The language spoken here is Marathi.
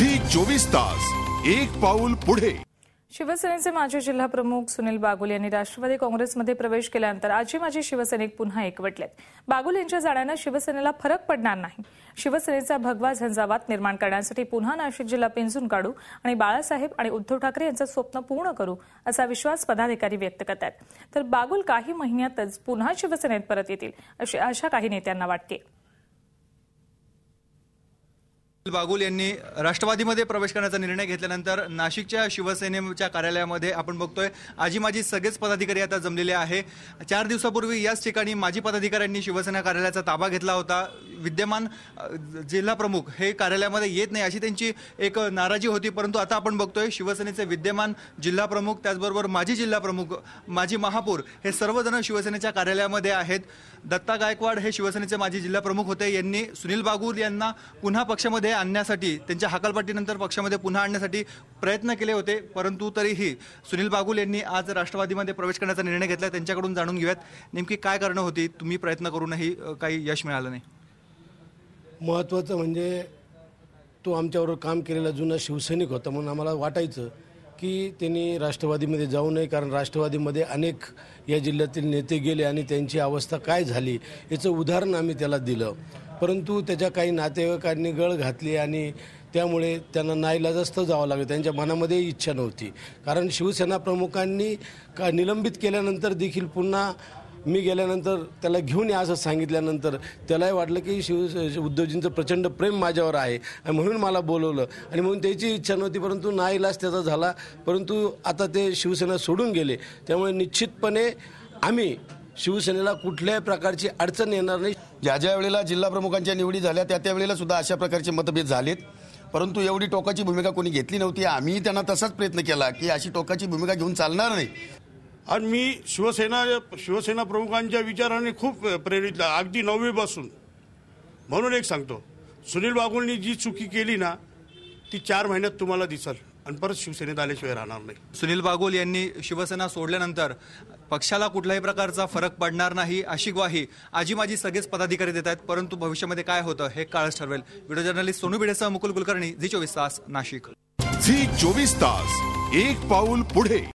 चोवीस तास एक पाऊल पुढे शिवसेनेचे माजी जिल्हा प्रमुख सुनील बागुल यांनी राष्ट्रवादी काँग्रेसमध्ये प्रवेश केल्यानंतर आजी माजी शिवसैनिक पुन्हा एकवटलेत बागुल यांच्या जाण्यानं शिवसेनेला फरक पडणार नाही शिवसेनेचा भगवा झंझावात निर्माण करण्यासाठी पुन्हा नाशिक जिल्हा पिंजून काढू आणि बाळासाहेब आणि उद्धव ठाकरे यांचं स्वप्न पूर्ण करू असा विश्वास पदाधिकारी व्यक्त करतात तर बागुल काही महिन्यातच पुन्हा शिवसेनेत परत येतील अशी आशा काही नेत्यांना वाटते बागुल यांनी राष्ट्रवादीमध्ये प्रवेश करण्याचा निर्णय घेतल्यानंतर नाशिकच्या शिवसेनेच्या कार्यालयामध्ये आपण बघतोय आजी माझी सगळेच पदाधिकारी आता जमलेले आहे चार दिवसापूर्वी याच ठिकाणी माजी पदाधिकाऱ्यांनी शिवसेना कार्यालयाचा ताबा घेतला होता विद्यमान जिल्हा प्रमुख हे कार्यालयामध्ये येत नाही अशी त्यांची एक नाराजी होती परंतु आता आपण बघतोय शिवसेनेचे विद्यमान जिल्हा प्रमुख त्याचबरोबर माजी जिल्हा प्रमुख माजी महापौर हे सर्वजण शिवसेनेच्या कार्यालयामध्ये आहेत दत्ता गायकवाड हे शिवसेनेचे माजी जिल्हा प्रमुख होते यांनी सुनील बागूर यांना पुन्हा पक्षामध्ये आणण्यासाठी त्यांच्या हकालपट्टीनंतर पक्षामध्ये पुन्हा आणण्यासाठी प्रयत्न केले होते परंतु तरीही सुनील बागुल यांनी आज राष्ट्रवादीमध्ये प्रवेश करण्याचा निर्णय घेतला त्यांच्याकडून जाणून घेऊयात नेमकी काय कारणं होती तुम्ही प्रयत्न करूनही काही यश मिळालं नाही महत्त्वाचं म्हणजे तो आमच्याबरोबर काम केलेला जुना शिवसैनिक होता म्हणून आम्हाला वाटायचं की त्यांनी राष्ट्रवादीमध्ये जाऊ नये कारण राष्ट्रवादीमध्ये अनेक या जिल्ह्यातील नेते गेले आणि त्यांची अवस्था काय झाली याचं उदाहरण आम्ही त्याला दिलं परंतु त्याच्या काही नातेवाईकांनी गळ घातली आणि त्यामुळे त्यांना नाईलाजास्त जावं लागलं त्यांच्या मनामध्ये इच्छा नव्हती कारण शिवसेना प्रमुखांनी का निलंबित केल्यानंतर देखील पुन्हा मी गेल्यानंतर त्याला घेऊन या असं सांगितल्यानंतर त्यालाही वाटलं की शिव उद्धवजींचं प्रचंड प्रेम माझ्यावर आहे आणि म्हणून मला बोलवलं आणि म्हणून त्याची इच्छा नव्हती परंतु ना इलाज त्याचा झाला परंतु आता ते शिवसेना सोडून गेले त्यामुळे निश्चितपणे आम्ही शिवसेनेला कुठल्याही प्रकारची अडचण येणार नाही ज्या ज्या वेळेला जिल्हा प्रमुखांच्या निवडी झाल्या त्या त्यावेळेला सुद्धा अशा प्रकारचे मतभेद झालेत परंतु एवढी टोकाची भूमिका कोणी घेतली नव्हती आम्ही त्यांना तसाच प्रयत्न केला की अशी टोकाची भूमिका घेऊन चालणार नाही आणि मी शिवसेना शिवसेना प्रमुखांच्या विचाराने खूप प्रेरित अगदी नववीपासून म्हणून एक सांगतो सुनील बागुलनी जी चुकी केली ना ती चार महिन्यात तुम्हाला दिसल आणि परत शिवसेनेत आल्याशिवाय राहणार नाही सुनील बागुल यांनी शिवसेना सोडल्यानंतर पक्षाला कुठल्याही प्रकारचा फरक पडणार नाही अशी ग्वाही आजी माझी सगळेच पदाधिकारी देत आहेत परंतु भविष्यामध्ये काय होतं हे काळच ठरवेल व्हिडिओ जर्नलिस्ट सोनू भिडेसह मुकुल कुलकर्णी झी चोवीस तास नाशिक झी चोवीस तास एक पाऊल पुढे